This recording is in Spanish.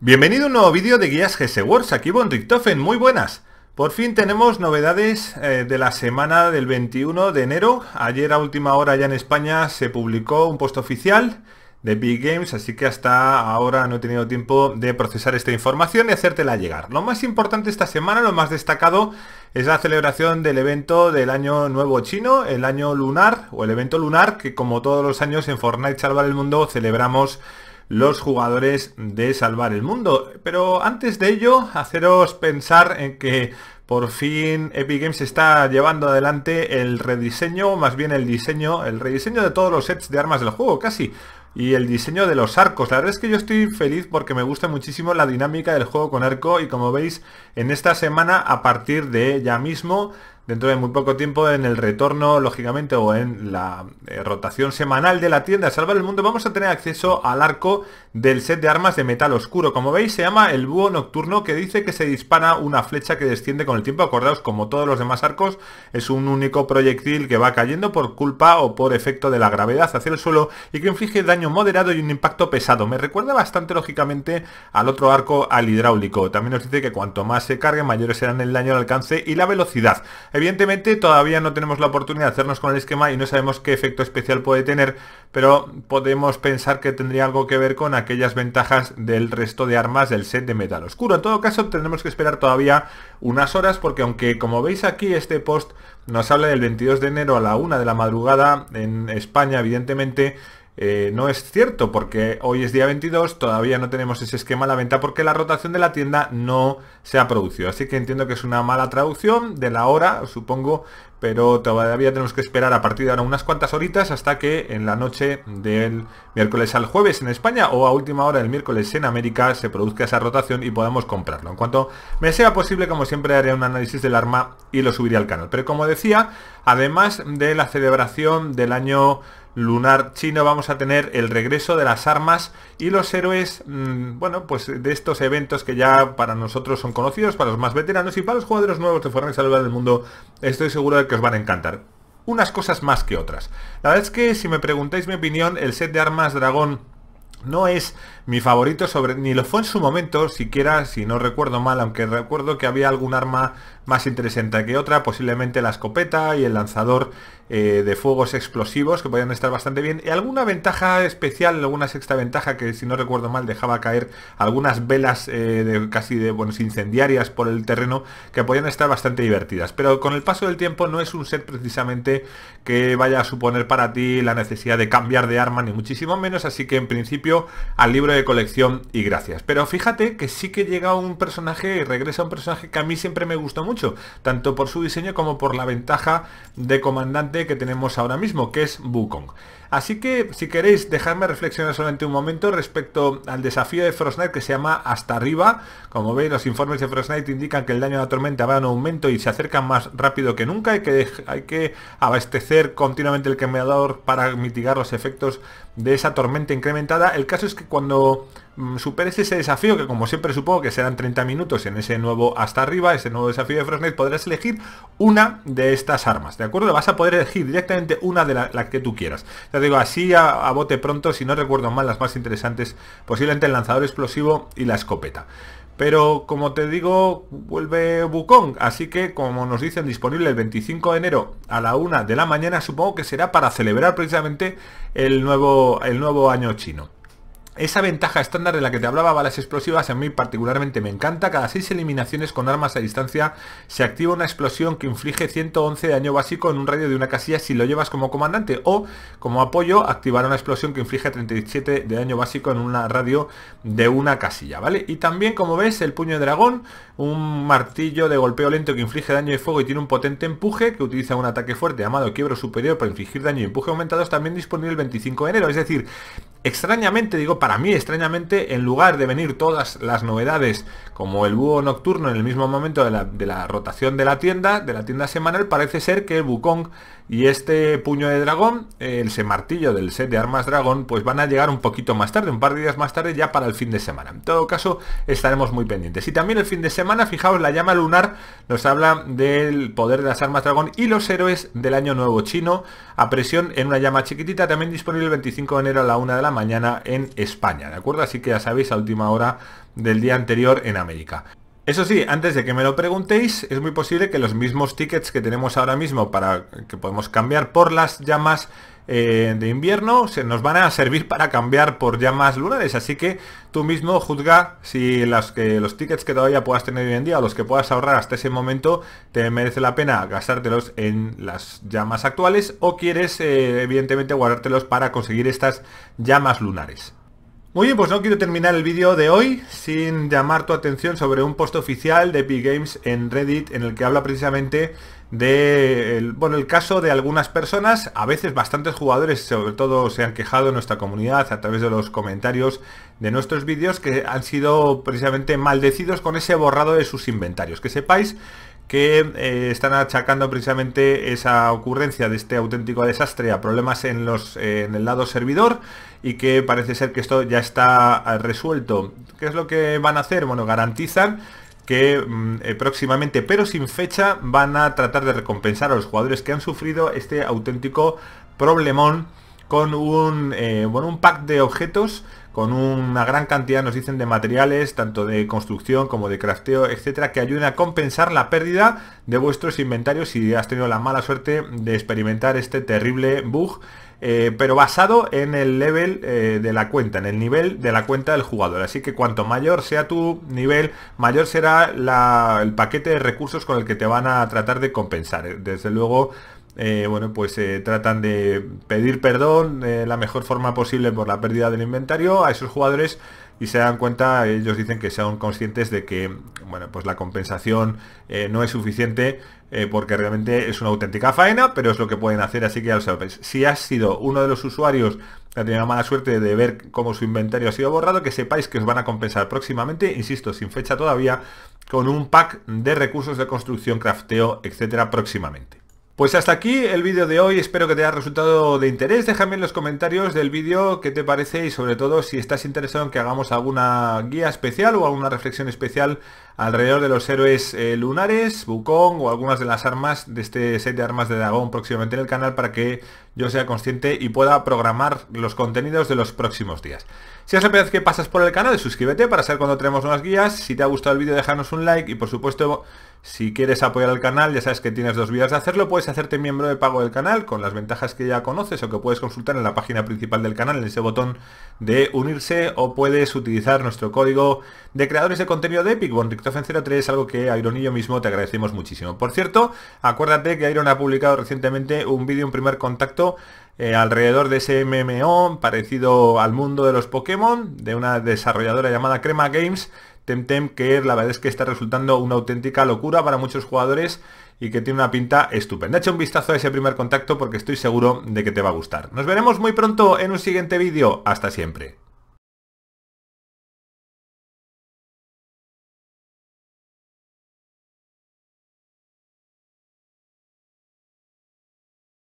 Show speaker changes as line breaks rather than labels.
Bienvenido a un nuevo vídeo de guías GS aquí Von Richtofen, muy buenas. Por fin tenemos novedades eh, de la semana del 21 de enero. Ayer a última hora ya en España se publicó un post oficial de Big Games, así que hasta ahora no he tenido tiempo de procesar esta información y hacértela llegar. Lo más importante esta semana, lo más destacado, es la celebración del evento del año nuevo chino, el año lunar o el evento lunar que como todos los años en Fortnite Salvar el Mundo celebramos los jugadores de Salvar el Mundo. Pero antes de ello, haceros pensar en que por fin Epic Games está llevando adelante el rediseño, más bien el diseño, el rediseño de todos los sets de armas del juego, casi. Y el diseño de los arcos. La verdad es que yo estoy feliz porque me gusta muchísimo la dinámica del juego con arco y como veis en esta semana a partir de ya mismo dentro de muy poco tiempo en el retorno, lógicamente, o en la eh, rotación semanal de la tienda Salvar el Mundo, vamos a tener acceso al arco del set de armas de metal oscuro. Como veis, se llama el búho nocturno que dice que se dispara una flecha que desciende con el tiempo. Acordaos, como todos los demás arcos, es un único proyectil que va cayendo por culpa o por efecto de la gravedad hacia el suelo y que inflige daño moderado y un impacto pesado. Me recuerda bastante, lógicamente, al otro arco, al hidráulico. También nos dice que cuanto más se cargue, mayores serán el daño al alcance y la velocidad. Evidentemente todavía no tenemos la oportunidad de hacernos con el esquema y no sabemos qué efecto especial puede tener, pero podemos pensar que tendría algo que ver con aquellas ventajas del resto de armas del set de metal oscuro. En todo caso tendremos que esperar todavía unas horas porque aunque como veis aquí este post nos habla del 22 de enero a la 1 de la madrugada en España evidentemente eh, no es cierto, porque hoy es día 22, todavía no tenemos ese esquema a la venta porque la rotación de la tienda no se ha producido. Así que entiendo que es una mala traducción de la hora, supongo, pero todavía tenemos que esperar a partir de ahora unas cuantas horitas hasta que en la noche del miércoles al jueves en España o a última hora del miércoles en América se produzca esa rotación y podamos comprarlo. En cuanto me sea posible, como siempre, haré un análisis del arma y lo subiré al canal. Pero como decía, además de la celebración del año lunar chino vamos a tener el regreso de las armas y los héroes, mm, bueno, pues de estos eventos que ya para nosotros son conocidos, para los más veteranos y para los jugadores nuevos de Fortnite Salvar del Mundo, estoy seguro de que os van a encantar. Unas cosas más que otras. La verdad es que si me preguntáis mi opinión, el set de armas dragón no es mi favorito sobre ni lo fue en su momento siquiera si no recuerdo mal aunque recuerdo que había algún arma más interesante que otra, posiblemente la escopeta y el lanzador eh, de fuegos explosivos, que podían estar bastante bien. Y alguna ventaja especial, alguna sexta ventaja, que si no recuerdo mal dejaba caer algunas velas eh, casi de bueno, incendiarias por el terreno, que podían estar bastante divertidas. Pero con el paso del tiempo no es un set precisamente que vaya a suponer para ti la necesidad de cambiar de arma, ni muchísimo menos, así que en principio al libro de colección y gracias. Pero fíjate que sí que llega un personaje, y regresa un personaje que a mí siempre me gustó mucho, tanto por su diseño como por la ventaja de comandante que tenemos ahora mismo, que es Wukong. Así que si queréis dejarme reflexionar solamente un momento respecto al desafío de Knight que se llama Hasta Arriba. Como veis los informes de Knight indican que el daño de la tormenta va en aumento y se acerca más rápido que nunca. Hay que, hay que abastecer continuamente el quemador para mitigar los efectos de esa tormenta incrementada. El caso es que cuando mm, superes ese desafío, que como siempre supongo que serán 30 minutos en ese nuevo hasta arriba, ese nuevo desafío de Knight, podrás elegir una de estas armas, ¿de acuerdo? Vas a poder elegir directamente una de las que tú quieras. Te digo, así a, bote pronto, si no recuerdo mal, las más interesantes, posiblemente el lanzador explosivo y la escopeta. Pero como te digo, vuelve Bukong, así que como nos dicen disponible el 25 de enero a la 1 de la mañana, supongo que será para celebrar precisamente el nuevo, el nuevo año chino. Esa ventaja estándar de la que te hablaba, balas explosivas, a mí particularmente me encanta. Cada 6 eliminaciones con armas a distancia se activa una explosión que inflige 111 de daño básico en un radio de una casilla si lo llevas como comandante o como apoyo activar una explosión que inflige 37 de daño básico en un radio de una casilla, ¿vale? Y también, como ves, el puño de dragón, un martillo de golpeo lento que inflige daño de fuego y tiene un potente empuje que utiliza un ataque fuerte llamado quiebro superior para infligir daño y empuje aumentados, también disponible el 25 de enero. Es decir, Extrañamente, digo, para mí extrañamente, en lugar de venir todas las novedades como el búho nocturno en el mismo momento de la, rotación de la tienda, de la tienda semanal, parece ser que el Wukong y este puño de dragón, el semartillo del set de armas dragón, pues van a llegar un poquito más tarde, un par de días más tarde ya para el fin de semana. En todo caso, estaremos muy pendientes. Y también el fin de semana, fijaos, la llama lunar nos habla del poder de las armas dragón y los héroes del año nuevo chino a presión en una llama chiquitita, también disponible el 25 de enero a la 1 de la mañana en España, ¿de acuerdo? Así que ya sabéis, a última hora del día anterior en América. Eso sí, antes de que me lo preguntéis, es muy posible que los mismos tickets que tenemos ahora mismo para que podemos cambiar por las llamas eh, de invierno se nos van a servir para cambiar por llamas lunares. Así que tú mismo juzga si los tickets que todavía puedas tener hoy en día o los que puedas ahorrar hasta ese momento te merece la pena gastártelos en las llamas actuales o quieres eh, evidentemente guardártelos para conseguir estas llamas lunares. Muy bien, pues no quiero terminar el vídeo de hoy sin llamar tu atención sobre un post oficial de Epic Games en Reddit en el que habla precisamente de el, el caso de algunas personas, a veces bastantes jugadores, sobre todo se han quejado en nuestra comunidad a través de los comentarios de nuestros vídeos que han sido precisamente maldecidos con ese borrado de sus inventarios. Que sepáis que eh, están achacando precisamente esa ocurrencia de este auténtico desastre a problemas en, los, eh, en el lado servidor y que parece ser que esto ya está eh, resuelto. ¿Qué es lo que van a hacer? Bueno, garantizan que mm, próximamente, pero sin fecha, van a tratar de recompensar a los jugadores que han sufrido este auténtico problemón con un, bueno, un pack de objetos con una gran cantidad, nos dicen, de materiales, tanto de construcción como de crafteo, etcétera, que ayuden a compensar la pérdida de vuestros inventarios si has tenido la mala suerte de experimentar este terrible bug. Eh, pero basado en el level eh, de la cuenta, en el nivel de la cuenta del jugador. Así que cuanto mayor sea tu nivel, mayor será el paquete de recursos con el que te van a tratar de compensar. Desde luego, eh, bueno, pues eh, tratan de pedir perdón de eh, la mejor forma posible por la pérdida del inventario a esos jugadores y se dan cuenta, ellos dicen que son conscientes de que, bueno, pues la compensación no es suficiente porque realmente es una auténtica faena, pero es lo que pueden hacer, así que ya lo Si has sido uno de los usuarios que ha tenido la mala suerte de ver cómo su inventario ha sido borrado, que sepáis que os van a compensar próximamente, insisto, sin fecha todavía, con un pack de recursos de construcción, crafteo, etcétera, próximamente. Pues hasta aquí el vídeo de hoy, espero que te haya resultado de interés, déjame en los comentarios del vídeo qué te parece y sobre todo si estás interesado en que hagamos alguna guía especial o alguna reflexión especial alrededor de los héroes eh, lunares, bucón o algunas de las armas de este set de armas de dragón próximamente en el canal para que yo sea consciente y pueda programar los contenidos de los próximos días. Si es la primera vez que pasas por el canal, suscríbete para saber cuando tenemos nuevas guías. Si te ha gustado el vídeo, déjanos un like y por supuesto, si quieres apoyar al canal, ya sabes que tienes dos vías de hacerlo. Puedes hacerte miembro de pago del canal con las ventajas que ya conoces o que puedes consultar en la página principal del canal, en ese botón de unirse o puedes utilizar nuestro código de creadores de contenido de Epic, Beethoven 3, es algo que Iron y yo mismo te agradecemos muchísimo. Por cierto, acuérdate que Iron ha publicado recientemente un vídeo, un primer contacto eh, alrededor de ese MMO parecido al mundo de los Pokémon, de una desarrolladora llamada Crema Games, Temtem, que la verdad es que está resultando una auténtica locura para muchos jugadores y que tiene una pinta estupenda. Echa un vistazo a ese primer contacto porque estoy seguro de que te va a gustar. Nos veremos muy pronto en un siguiente vídeo. Hasta siempre.